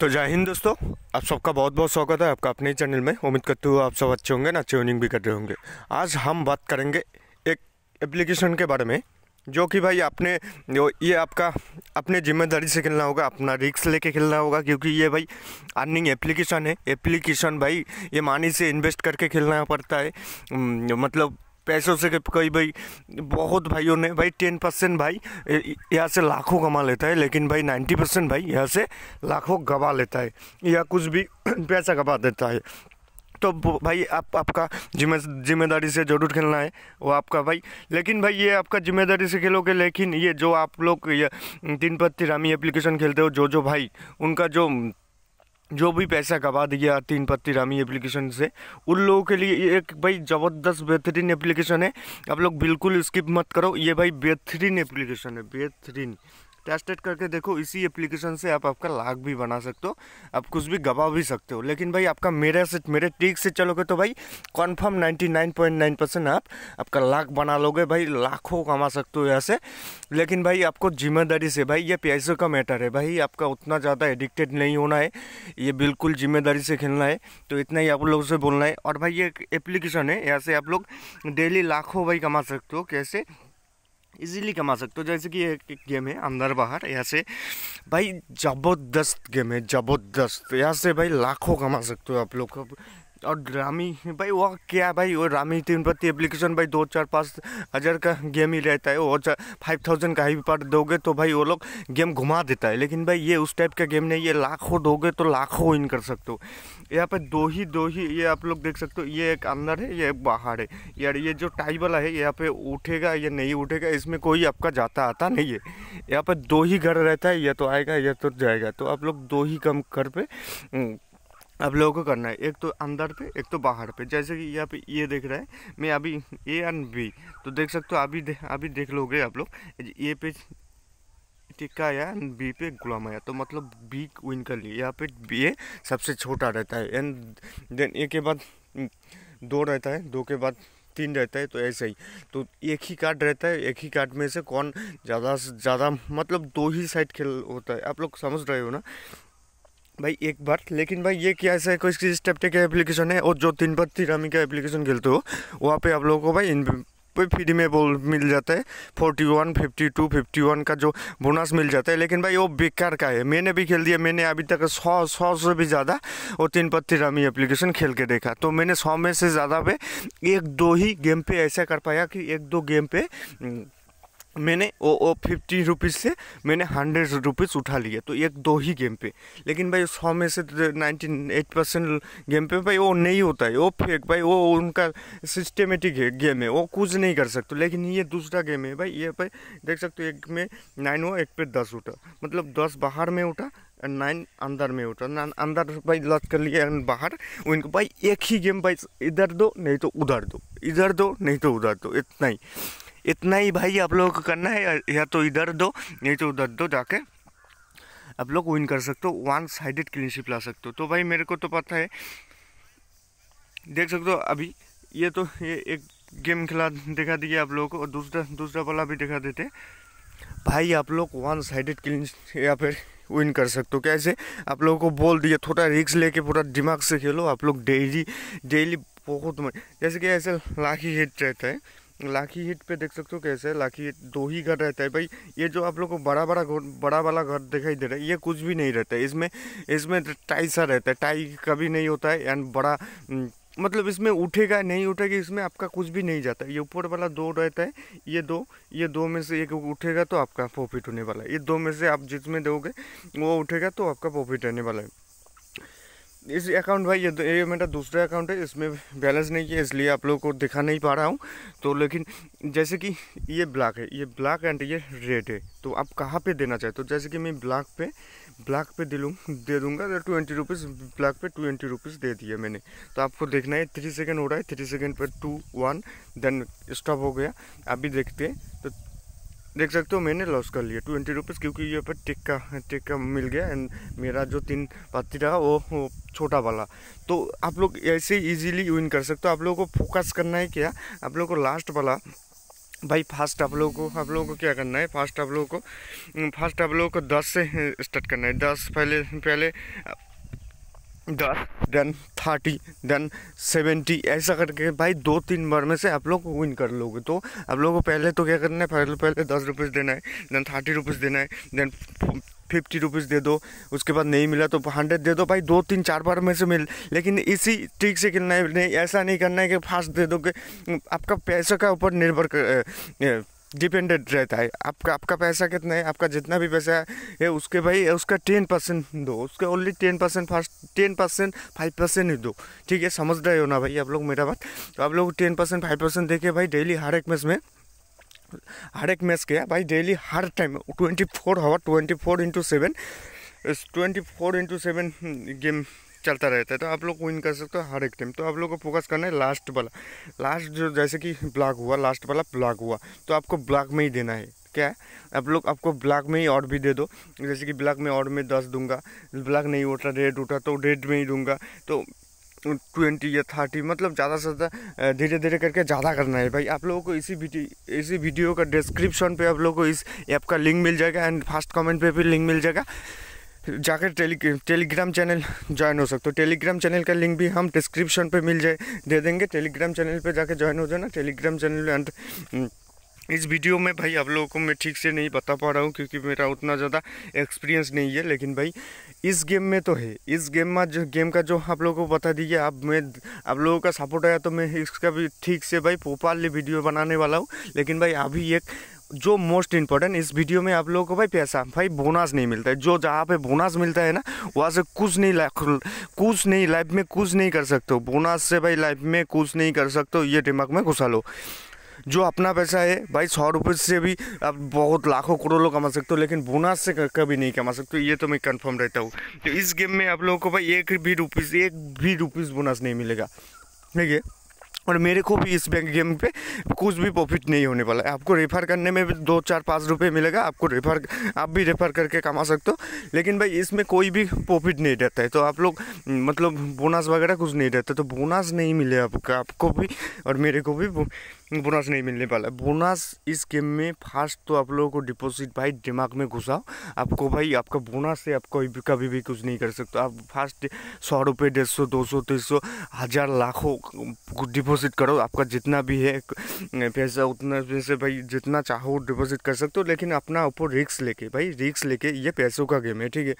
तो जय हिंद दोस्तों आप सबका बहुत बहुत स्वागत है आपका अपने चैनल में उम्मीद करते हुए आप सब अच्छे होंगे ना ट्यूनिंग भी कर रहे होंगे आज हम बात करेंगे एक एप्लीकेशन के बारे में जो कि भाई आपने जो ये आपका अपने जिम्मेदारी से खेलना होगा अपना रिक्स लेके खेलना होगा क्योंकि ये भाई अर्निंग एप्लीकेशन है एप्लीकेशन भाई ये मानी से इन्वेस्ट करके खेलना पड़ता है मतलब पैसों से कई भाई बहुत भाइयों ने भाई टेन परसेंट भाई यहाँ से लाखों कमा लेता है लेकिन भाई नाइन्टी परसेंट भाई यहाँ से लाखों गवा लेता है या कुछ भी पैसा गवा देता है तो भाई आप आपका जिम्मे जिम्मेदारी से जरूर खेलना है वो आपका भाई लेकिन भाई ये आपका जिम्मेदारी से खेलोगे लेकिन ये जो आप लोग ये तीन पत्ती रामी एप्लीकेशन खेलते हो जो जो भाई उनका जो जो भी पैसा कमा दिया तीन पत्ती रामी एप्लीकेशन से उन लोगों के लिए एक भाई ज़बरदस्त बेहतरीन एप्लीकेशन है आप लोग बिल्कुल स्किप मत करो ये भाई बेहतरीन एप्लीकेशन है बेहतरीन टेस्टेड करके देखो इसी एप्लीकेशन से आप आपका लाग भी बना सकते हो आप कुछ भी गवा भी सकते हो लेकिन भाई आपका मेरे से मेरे ट्रिक से चलोगे तो भाई कन्फर्म 99.9 परसेंट आप आपका लाख बना लोगे भाई लाखों कमा सकते हो यहाँ से लेकिन भाई आपको जिम्मेदारी से भाई ये पैसे का मैटर है भाई आपका उतना ज़्यादा एडिक्टेड नहीं होना है ये बिल्कुल जिम्मेदारी से खेलना है तो इतना ही आप लोगों से बोलना है और भाई ये एप्लीकेशन है यहाँ से आप लोग डेली लाखों भाई कमा सकते हो कैसे इजीली कमा सकते हो जैसे कि एक, एक गेम है अंदर बाहर यहाँ से भाई ज़बरदस्त गेम है ज़बरदस्त यहाँ से भाई लाखों कमा सकते हो आप लोग और रामी भाई वो क्या भाई वो रामी तीन प्रति एप्लीकेशन भाई दो चार पाँच हज़ार का गेम ही रहता है और फाइव थाउजेंड का ही पर दोगे तो भाई वो लोग गेम घुमा देता है लेकिन भाई ये उस टाइप का गेम नहीं ये लाखों दोगे तो लाखों इन कर सकते हो यहाँ पर दो ही दो ही ये आप लोग देख सकते हो ये एक अंदर है ये एक बाहर है यार ये जो टाई वाला है यहाँ पे उठेगा या नहीं उठेगा इसमें कोई आपका जाता आता नहीं है यहाँ पर दो ही घर रहता है या तो आएगा या तो जाएगा तो आप लोग दो ही कम घर पे हम्म, अब लोगों को करना है एक तो अंदर पे एक तो बाहर पे जैसे कि यहाँ पे ये देख रहा है मैं अभी ए एंड बी तो देख सकते हो अभी दे, अभी देख लोगे आप लोग ए पे टिक्का आया एंड बी पे गुलाम आया तो मतलब बी विन कर लिया यहाँ पे बी ए सबसे छोटा रहता है एंड देन ए के बाद दो रहता है दो के बाद तीन रहता है तो ऐसे ही तो एक ही कार्ड रहता है एक ही कार्ड में से कौन ज़्यादा से ज़्यादा मतलब दो ही साइड खेल होता है आप लोग समझ रहे हो ना भाई एक बार लेकिन भाई ये क्या ऐसा है कोई किसी स्टेप का एप्लीकेशन है और जो तीन बार तिरामी का एप्लीकेशन खेलते हो वहाँ पे आप लोगों को भाई इन फ्री में बोल मिल जाता है forty one fifty two fifty one का जो बोनस मिल जाता है लेकिन भाई वो बेकार का है मैंने भी खेल दिया मैंने अभी तक सौ सौ से भी ज़्यादा और तीन पत्ती रामी एप्लीकेशन खेल के देखा तो मैंने सौ में से ज़्यादा पे एक दो ही गेम पे ऐसा कर पाया कि एक दो गेम पे मैंने वो वो फिफ्टी रुपीज़ से मैंने हंड्रेड रुपीज़ उठा लिए तो एक दो ही गेम पे लेकिन भाई सौ में से नाइन्टी एट परसेंट गेम पे भाई वो नहीं होता है वो फेक भाई वो उनका सिस्टमेटिक है गेम है वो कुछ नहीं कर सकते लेकिन ये दूसरा गेम है भाई ये भाई देख सकते हो एक में नाइन हुआ एक पे दस उठा मतलब दस बाहर में उठा नाइन अंदर में उठा नाइन अंदर भाई लत कर लिया बाहर उनको भाई एक ही गेम भाई इधर दो नहीं तो उधर दो इधर दो नहीं तो उधर दो इतना ही इतना ही भाई आप लोगों को करना है या तो इधर दो नहीं तो उधर दो जाके आप लोग विन कर सकते हो वन साइडेड क्लीनशिप ला सकते हो तो भाई मेरे को तो पता है देख सकते हो अभी ये तो ये एक गेम खिला दिखा दिया आप लोगों को और दूसरा दूसरा वाला भी दिखा देते भाई आप लोग वन साइडेड क्लीन या फिर विन कर सकते हो कैसे आप लोगों को बोल दिया थोड़ा रिक्स लेके पूरा दिमाग से खेलो आप लोग डेली डेली बहुत जैसे कि ऐसे लाख ही हिट रहता है लाखी हिट पे देख सकते हो कैसे है लाखी हिट दो ही घर रहता है भाई ये जो आप लोग को बड़ा बड़ा घर बड़ा वाला घर दिखाई दे रहा है ये कुछ भी नहीं रहता है इसमें इसमें टाई सा रहता है टाई कभी नहीं होता है एंड बड़ा मतलब इसमें उठेगा नहीं उठेगा इसमें आपका कुछ भी नहीं जाता ये ऊपर वाला दो रहता है ये दो ये दो में से एक उठेगा तो आपका प्रॉफिट होने वाला है ये दो में से आप जिसमें दोगे वो उठेगा तो आपका प्रॉफिट रहने वाला है इस अकाउंट भाई ये तो- ये मेरा दूसरा अकाउंट है इसमें बैलेंस नहीं है इसलिए आप लोगों को दिखा नहीं पा रहा हूँ तो लेकिन जैसे कि ये ब्लैक है ये ब्लैक एंड ये रेड है तो आप कहाँ पे देना चाहते हो तो जैसे कि मैं ब्लैक पे ब्लैक पे दे लूँ दे दूँगा तो twenty rupees black pay twenty rupees दे दिया मैंने तो आपको देखना है थ्री सेकेंड हो रहा है थ्री सेकेंड पर टू वन देन स्टॉप हो गया अभी देखते हैं तो देख सकते हो मैंने लॉस कर लिया ट्वेंटी रुपीज़ क्योंकि ये पर टिक्का टिक्का मिल गया एंड मेरा जो तीन पत्ती रहा वो, वो छोटा वाला तो आप लोग ऐसे इजीली विन कर सकते हो आप लोगों को फोकस करना है क्या आप लोगों को लास्ट वाला भाई फास्ट आप लोगों को आप लोगों को क्या करना है फास्ट आप लोगों को फास्ट आप लोगों को दस से स्टार्ट करना है दस पहले पहले दस देन थर्टी देन सेवेंटी ऐसा करके भाई दो तीन बार में से आप लोग विन कर लोगे तो आप लोगों को पहले तो क्या करना है पहले पहले दस रुपीज़ देना है देन थर्टी रुपीज़ देना है देन फिफ्टी रुपीज़ दे दो उसके बाद नहीं मिला तो हंड्रेड दे दो भाई दो तीन चार बार में से मिल लेकिन इसी ट्रिक से खेलना है नहीं ऐसा नहीं करना है कि फास्ट दे दो कि आपका पैसे का ऊपर निर्भर कर डिपेंडेंट रहता है आपका आपका पैसा कितना है आपका जितना भी पैसा है उसके भाई उसका टेन परसेंट दो उसके only ten percent first ten percent five percent ही दो ठीक है समझ रहे हो ना भाई आप लोग मेरा बात तो आप लोग टेन परसेंट फाइव परसेंट देखे भाई डेली हर एक मैच में हर एक मैच के भाई डेली हर time twenty four hour twenty four into seven twenty four into seven game चलता रहता है तो आप लोग विन कर सकते हो हर एक टाइम तो आप लोग को फोकस करना है लास्ट वाला लास्ट जो जैसे कि ब्लॉक हुआ लास्ट वाला ब्लॉक हुआ तो आपको ब्लॉक में ही देना है क्या है आप लोग आपको ब्लैक में ही और भी दे दो जैसे कि ब्लैक में और में दस दूंगा ब्लैक नहीं उठा रेड उठा तो रेड में ही दूंगा तो ट्वेंटी या थर्टी मतलब ज़्यादा से ज़्यादा धीरे धीरे करके ज़्यादा करना है भाई आप लोगों को इसी वीडियो इसी वीडियो का डिस्क्रिप्शन पे आप लोगों को इस ऐप का लिंक मिल जाएगा एंड फर्स्ट कमेंट पे भी लिंक मिल जाएगा जाकर टेली टेलीग्राम चैनल ज्वाइन हो सकते हो टेलीग्राम चैनल का लिंक भी हम डिस्क्रिप्शन पे मिल जाए दे देंगे टेलीग्राम चैनल पे जाकर ज्वाइन हो जाना टेलीग्राम चैनल एंड हम्म, इस वीडियो में भाई आप लोगों को मैं ठीक से नहीं बता पा रहा हूँ क्योंकि मेरा उतना ज़्यादा एक्सपीरियंस नहीं है लेकिन भाई इस गेम में तो है इस गेम में जो गेम का जो आप लोगों को बता दीजिए आप मैं आप लोगों का सपोर्ट आया तो मैं इसका भी ठीक से भाई पोपाल वीडियो बनाने वाला हूँ लेकिन भाई अभी एक जो मोस्ट इंपॉर्टेंट इस वीडियो में आप लोगों को भाई पैसा भाई बोनस नहीं मिलता है जो जहाँ पे बोनस मिलता है ना वहाँ से कुछ नहीं कुछ नहीं लाइफ में कुछ नहीं कर सकते हो बोनस से भाई लाइफ में कुछ नहीं कर सकते हो ये दिमाग में घुसा लो जो अपना पैसा है भाई सौ रुपये से भी आप बहुत लाखों करोड़ों कमा सकते हो लेकिन बोनस से कभी नहीं कमा सकते ये तो मैं कन्फर्म रहता हूँ तो इस गेम में आप लोगों को भाई एक भी रुपीज़ एक भी रुपीज़ बोनस नहीं मिलेगा ठीक है और मेरे को भी इस बैंक गेम पे कुछ भी प्रॉफिट नहीं होने वाला है आपको रेफ़र करने में भी दो चार पाँच रुपये मिलेगा आपको रेफ़र आप भी रेफ़र करके कमा सकते हो लेकिन भाई इसमें कोई भी प्रॉफिट नहीं रहता है तो आप लोग मतलब बोनस वगैरह कुछ नहीं रहता तो बोनस नहीं मिले आपका आपको भी और मेरे को भी बोनस नहीं मिलने वाला है बोनस इस गेम में फास्ट तो आप लोगों को डिपॉजिट भाई दिमाग में घुसाओ आपको भाई आपका बोनस है आप कोई भी कभी भी कुछ नहीं कर सकते आप फास्ट सौ रुपये डेढ़ सौ दो सौ तीन सौ हज़ार लाखों डिपॉजिट करो आपका जितना भी है पैसा उतना पैसे भाई जितना चाहो डिपॉजिट कर सकते हो लेकिन अपना ऊपर रिक्स लेके भाई रिक्स लेके ये पैसों का गेम है ठीक है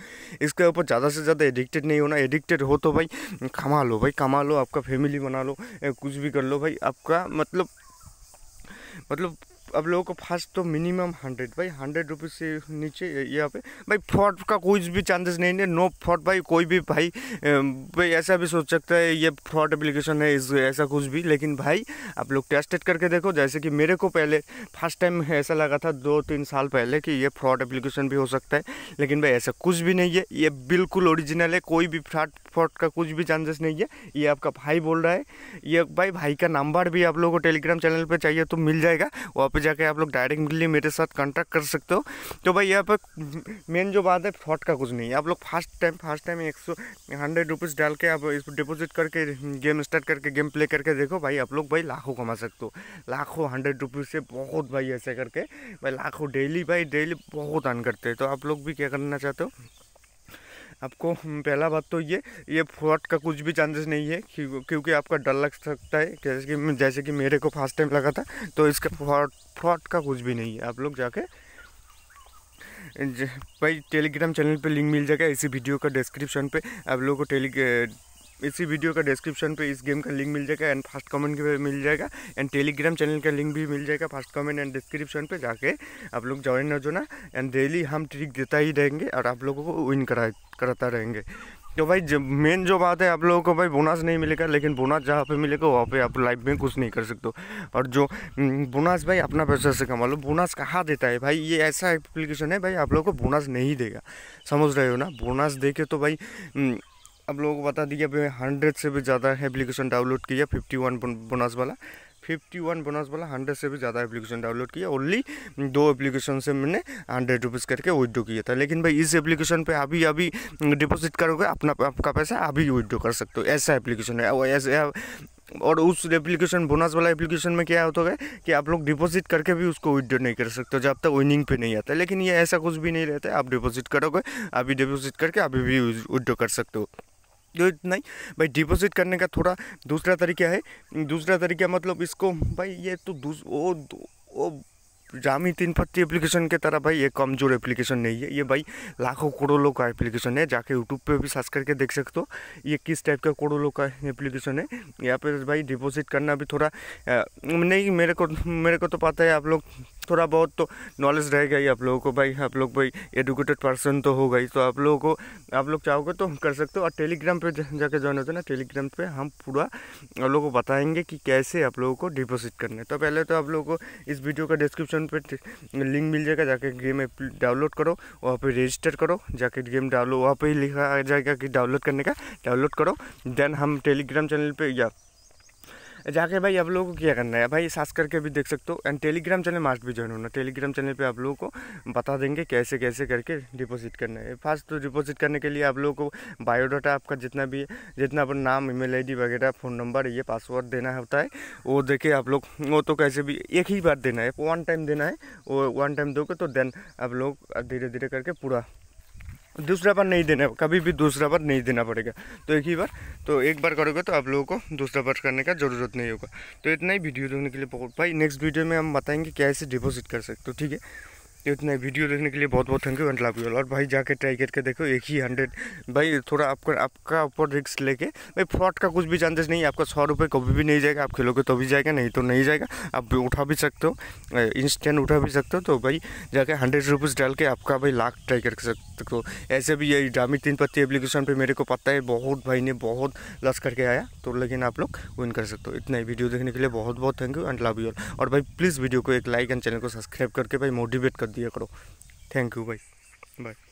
इसके ऊपर ज़्यादा से ज़्यादा एडिक्टेड नहीं होना एडिक्टेड हो तो भाई कमा लो भाई कमा लो आपका फैमिली बना लो कुछ भी कर लो भाई आपका मतलब मतलब अब लोगों को फर्स्ट तो मिनिमम हंड्रेड भाई हंड्रेड रुपीज़ से नीचे यहाँ पे भाई फ्रॉड का कुछ भी चांसेस नहीं है नो फ्रॉड भाई कोई भी भाई भाई ऐसा भी सोच सकता है ये फ्रॉड एप्लीकेशन है इस ऐसा कुछ भी लेकिन भाई आप लोग टेस्टेड करके देखो जैसे कि मेरे को पहले फर्स्ट टाइम ऐसा लगा था दो तीन साल पहले कि ये फ्रॉड एप्लीकेशन भी हो सकता है लेकिन भाई ऐसा कुछ भी नहीं है ये बिल्कुल ओरिजिनल है कोई भी फ्रॉड फ्रॉड का कुछ भी चांसेस नहीं है ये आपका भाई बोल रहा है ये भाई भाई का नंबर भी आप लोगों को टेलीग्राम चैनल पर चाहिए तो मिल जाएगा वहाँ पर जाके आप लोग डायरेक्टली मेरे साथ कॉन्टैक्ट कर सकते हो तो भाई यहाँ पर मेन जो बात है फ्रॉड का कुछ नहीं है आप लोग फर्स्ट टाइम फर्स्ट टाइम एक सौ हंड्रेड रुपीज़ डाल के आप इस डिपोजिट करके गेम स्टार्ट करके गेम प्ले करके देखो भाई आप लोग भाई लाखों कमा सकते हो लाखों हंड्रेड रुपीज़ से बहुत भाई ऐसे करके भाई लाखों डेली भाई डेली बहुत अर्न करते हैं तो आप लोग भी क्या करना चाहते हो आपको हम्म, पहला बात तो ये ये फ्रॉड का कुछ भी चांसेस नहीं है क्योंकि आपका डर लग सकता है जैसे कि जैसे कि मेरे को फर्स्ट टाइम लगा था तो इसका फ्रॉड फ्रॉड का कुछ भी नहीं है आप लोग जाके भाई टेलीग्राम चैनल पे लिंक मिल जाएगा इसी वीडियो का डिस्क्रिप्शन पे आप लोगों को टेली इसी वीडियो का डिस्क्रिप्शन पे इस गेम का लिंक मिल जाएगा एंड फर्स्ट कमेंट भी मिल जाएगा एंड टेलीग्राम चैनल का लिंक भी मिल जाएगा फर्स्ट कमेंट एंड डिस्क्रिप्शन पे जाके आप लोग ज्वाइन हो जो ना एंड डेली हम ट्रिक देता ही रहेंगे और आप लोगों को विन करा कराता रहेंगे तो भाई जब मेन जो बात है आप लोगों को भाई बोनस नहीं मिलेगा लेकिन बोनस जहाँ पे मिलेगा वहाँ पे आप लाइफ में कुछ नहीं कर सकते और जो बोनस हम्म, भाई अपना पैसा से कमा लो बोनस कहाँ देता है भाई ये ऐसा एप्लीकेशन है भाई आप लोगों को बोनस नहीं देगा समझ रहे हो ना बोनस दे के तो भाई हम्म, आप लोगों को बता दीजिए भाई हंड्रेड से भी ज़्यादा एप्लीकेशन डाउनलोड किया फिफ्टी वन बोनस वाला फिफ्टी वन बोनस वाला हंड्रेड से भी ज़्यादा एप्लीकेशन डाउनलोड किया ओनली दो एप्लीकेशन से मैंने हंड्रेड रुपीज़ करके विड्रो किया था लेकिन भाई इस एप्लीकेशन पे अभी अभी डिपॉजिट करोगे अपना आपका पैसा अभी विड्रो कर सकते हो ऐसा एप्लीकेशन है ऐसे और उस एप्लीकेशन बोनस वाला एप्लीकेशन में क्या होता है कि आप लोग डिपॉजिट करके भी उसको विदड्रो नहीं कर सकते जब तक विनिंग पे नहीं आता लेकिन ये ऐसा कुछ भी नहीं रहता है आप डिपॉजिट करोगे अभी डिपॉजिट करके अभी भी विदड्रो कर सकते हो नहीं भाई डिपोज़िट करने का थोड़ा दूसरा तरीका है दूसरा तरीका मतलब इसको भाई ये तो वो, वो जामी तीन पत्ती एप्लीकेशन के तरह भाई ये कमज़ोर एप्लीकेशन नहीं है ये भाई लाखों करोड़ लोग का एप्लीकेशन है जाके यूट्यूब पे भी सर्च करके देख सकते हो ये किस टाइप का करोड़ लोग का एप्लीकेशन है यहाँ पे भाई डिपॉजिट करना भी थोड़ा नहीं मेरे को मेरे को तो पता है आप लोग थोड़ा बहुत तो नॉलेज रहेगा ही आप लोगों को भाई आप लोग भाई एडुकेटेड पर्सन तो होगा ही तो आप लोगों को आप लोग चाहोगे तो कर सकते हो और टेलीग्राम पे जाके ज्वाइन होते ना टेलीग्राम पे हम पूरा आप लोगों को बताएंगे कि कैसे आप लोगों को डिपॉजिट करना है तो पहले तो आप लोगों को इस वीडियो का डिस्क्रिप्शन पर लिंक मिल जाएगा जाके गेम डाउनलोड करो वहाँ पर रजिस्टर करो जाके गेम डाउनलोड वहाँ पर ही लिखा जाएगा कि डाउनलोड करने का डाउनलोड करो देन हम टेलीग्राम चैनल पर या जाके भाई आप लोगों को क्या करना है भाई सास करके भी देख सकते हो एंड टेलीग्राम चैनल मास्ट भी ज्वाइन होना टेलीग्राम चैनल पे आप लोगों को बता देंगे कैसे कैसे करके डिपॉजिट करना है फास्ट तो डिपॉजिट करने के लिए आप लोगों को बायोडाटा आपका जितना भी जितना अपना नाम ई मेल वगैरह फ़ोन नंबर ये पासवर्ड देना होता है वो देके आप लोग वो तो कैसे भी एक ही बार देना है वन टाइम देना है वो वन टाइम दोगे तो देन आप लोग धीरे धीरे करके पूरा दूसरा बार नहीं देना कभी भी दूसरा बार नहीं देना पड़ेगा तो एक ही बार तो एक बार करोगे तो आप लोगों को दूसरा बार करने का ज़रूरत नहीं होगा तो इतना ही वीडियो देखने के लिए बहुत भाई नेक्स्ट वीडियो में हम बताएंगे कैसे डिपॉजिट कर सकते हो ठीक है तो इतना वीडियो देखने के लिए बहुत बहुत thank you and love you और भाई जाके ट्राई करके देखो एक ही हंड्रेड भाई थोड़ा आपका आपका ऊपर रिक्स लेके भाई फ्रॉड का कुछ भी चांसेस नहीं आपका सौ रुपये कभी भी नहीं जाएगा आप खेलोगे तो भी जाएगा नहीं तो नहीं जाएगा आप भी उठा भी सकते हो इंस्टेंट उठा भी सकते हो तो भाई जाके हंड्रेड रुपीज़ डाल के आपका भाई लाख ट्राई कर सकते हो ऐसे भी यही ड्रामी तीन पत्ती एप्लीकेशन पर मेरे को पता है बहुत भाई ने बहुत लस करके आया तो लेकिन आप लोग विन कर सकते हो इतना ही वीडियो देखने के लिए बहुत बहुत thank you and love you और भाई प्लीज़ वीडियो को एक लाइक एंड चैनल को सब्सक्राइब करके भाई मोटिवेट कर दिया करो थैंक यू भाई बाय